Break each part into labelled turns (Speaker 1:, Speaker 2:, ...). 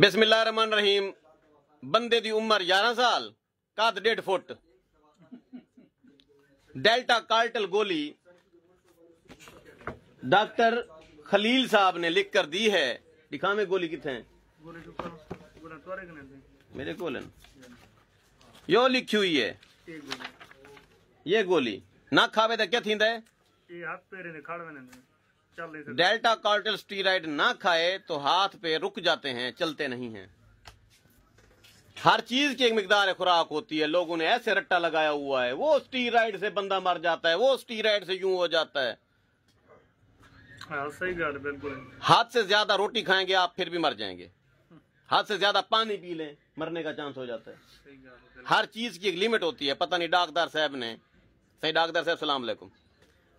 Speaker 1: ਬਿਸਮਿਲ੍ਲਾ ਰਹਿਮਾਨ ਰਹੀਮ ਬੰਦੇ ਦੀ ਉਮਰ 11 ਸਾਲ ਕੱਦ 1.5 ਫੁੱਟ डेल्टा कार्टल गोली डॉक्टर खलील साहब ने लिख कर दी है दिखा में गोली कितने मेरे को यो लिखी हुई है ये गोली ना खावे तो क्या थी हाथ पैर ने खाड़ में डेल्टा कार्टल स्टीराइड ना खाए तो हाथ पे रुक जाते हैं चलते नहीं हैं हर चीज की एक मकदार खुराक होती है लोगों ने ऐसे रट्टा लगाया हुआ है वो स्टीराइड से बंदा मर जाता है वो स्टीराइड से यूं हो जाता है हाँ, सही बिल्कुल हाथ से ज्यादा रोटी खाएंगे आप फिर भी मर जाएंगे हाथ से ज्यादा पानी पी लें मरने का चांस हो जाता है हर चीज की एक लिमिट होती है पता नहीं डाकदार साहब ने सही डाकदार साहब सलाम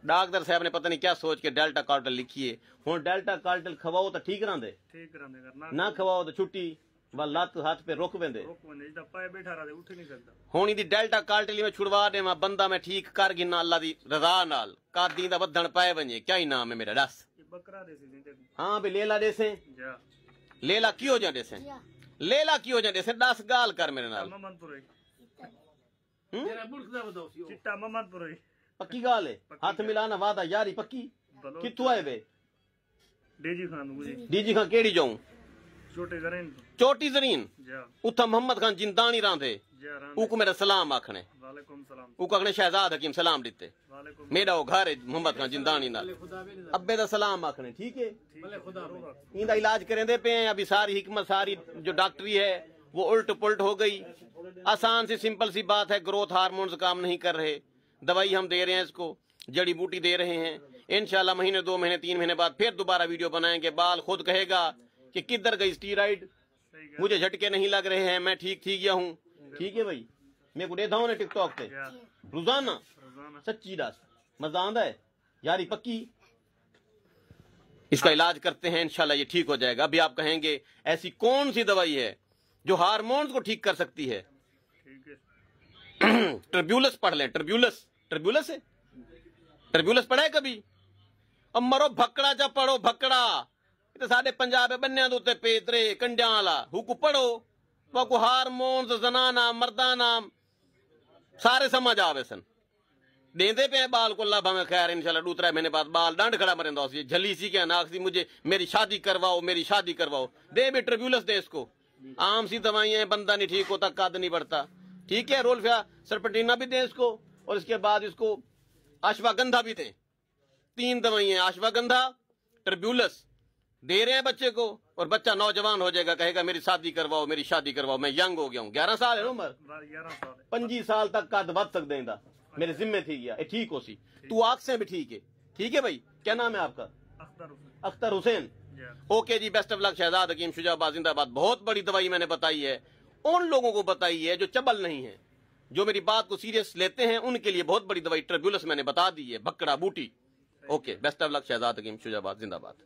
Speaker 1: ਡਾਕਟਰ ਸਾਹਿਬ ਨੇ ਪਤਾ ਨਹੀਂ ਕਿਆ ਸੋਚ ਕੇ ਡੈਲਟਾ ਕਾਰਟਲ ਲਿਖੀਏ ਹੁਣ ਡੈਲਟਾ ਕਾਰਟਲ ਖਵਾਓ ਤਾਂ ਠੀਕ ਰਹਿੰਦੇ ਠੀਕ ਰਹਿੰਦੇ ਕਰਨਾ ਨਾ ਖਵਾਓ ਤਾਂ ਛੁੱਟੀ ਵਾ ਲੱਤ ਹੱਥ ਪੇ ਰੁਕ ਪੈਂਦੇ ਰੁਕ ਪੈਂਦੇ ਜਿਹਦਾ ਪਾਏ ਬੈਠਾ ਰਹੇ ਉੱਠ ਨਹੀਂ ਸਕਦਾ ਹੁਣ ਇਹਦੀ ਡੈਲਟਾ ਕਾਰਟਲੀ ਮੈਂ ਛੁਡਵਾ ਦੇਵਾਂ ਬੰਦਾ ਮੈਂ ਠੀਕ ਕਰ ਗਿਨਾ ਅੱਲਾ ਦੀ ਰਜ਼ਾ ਨਾਲ ਕਾਦੀ ਦਾ ਵਧਣ ਪਾਏ ਵਣੇ ਕਿਆ ਹੀ ਨਾਮ ਹੈ ਮੇਰਾ ਦੱਸ ਬੱਕਰਾ ਦੇਸੀ ਜਿੰਦੇ ਹਾਂ ਬੇ ਲੇਲਾ ਦੇਸੇ ਜਾ ਲੇਲਾ ਕੀ ਹੋ ਜਾਂਦੇ ਸੇ ਲੇਲਾ ਕੀ ਹੋ ਜਾਂਦੇ ਸੇ 10 ਗਾਲ ਕਰ ਮੇਰੇ ਨਾਲ ਮਮਨਪੁਰੇ ਹੂੰ ਜਰਾ ਮੁਲਕ ਦਾ ਬਦੋਸੀ ਚਿੱਟਾ ਮਮਨਪੁਰੇ पक्की गाल है हथ मिलाना वादा यारी पक्की कितु आए वे डीजी खान डीजी खान केड़ी जाऊं जरीन उथा मोहम्मद खान जिंदानी रांधे उक मेरा सलाम आखने उक आखने शहजाद हकीम सलाम दिते मेरा घर है मोहम्मद खान जिंदानी नाल अब्बे दा सलाम आखने ठीक है इंदा इलाज करें दे पे अभी सारी हिकमत सारी जो डॉक्टरी है वो उल्ट पुलट हो गई आसान सी सिंपल सी बात है ग्रोथ हारमोन काम नहीं कर रहे दवाई हम दे रहे हैं इसको जड़ी बूटी दे रहे हैं इनशाला महीने दो महीने तीन महीने बाद फिर दोबारा वीडियो बनाएंगे बाल खुद कहेगा कि किधर गई स्टीराइड मुझे झटके नहीं लग रहे हैं मैं ठीक ठीक गया हूँ ठीक है भाई मैं को देता हूँ टिकटॉक पे रोजाना सच्ची दास मजा आंदा है यारी पक्की इसका इलाज करते हैं इनशाला ये ठीक हो जाएगा अभी आप कहेंगे ऐसी कौन सी दवाई है जो हारमोन को ठीक कर सकती है ट्रिब्यूलस पढ़ लें ट्रिब्यूलस ट्रिब्यूलस है ट्रिब्यूलस पढ़ा है कभी अब मरो भकड़ा जा पढ़ो भकड़ा तो साढ़े पंजाब बन्या दो पेतरे कंडिया वाला पढ़ो वकू हारमोन्स जनाना मर्दाना सारे समझ आवे सन देंदे पे बाल को अल्लाह भावे खैर इंशाल्लाह दो त्रे महीने बाद बाल डांड खड़ा मरेंदा ये झली सी के नाक सी मुझे मेरी शादी करवाओ मेरी शादी करवाओ दे भी ट्रिब्यूलस दे इसको आम सी दवाइयां बंदा नहीं ठीक होता कद नहीं बढ़ता ठीक है रोल फिया सरपटीना भी दें इसको और इसके बाद इसको आशवागंधा भी दें तीन दवाई हैं आशवागंधा ट्रिब्यूलस दे रहे हैं बच्चे को और बच्चा नौजवान हो जाएगा कहेगा मेरी शादी करवाओ मेरी शादी करवाओ मैं यंग हो गया हूँ ग्यारह साल है उम्र पंजी साल तक का बद तक दें मेरे जिम्मे थी गया ठीक हो सी तू आग से भी ठीक है ठीक है भाई क्या नाम है आपका अख्तर हुसैन ओके जी best of luck Shahzad Hakeem Shujabad जिंदाबाद बहुत बड़ी दवाई मैंने बताई है उन लोगों को बताइए जो चबल नहीं है जो मेरी बात को सीरियस लेते हैं उनके लिए बहुत बड़ी दवाई ट्रिब्यूलस मैंने बता दी है भक्कड़ा बूटी okay best of luck Shahzad Shujabad जिंदाबाद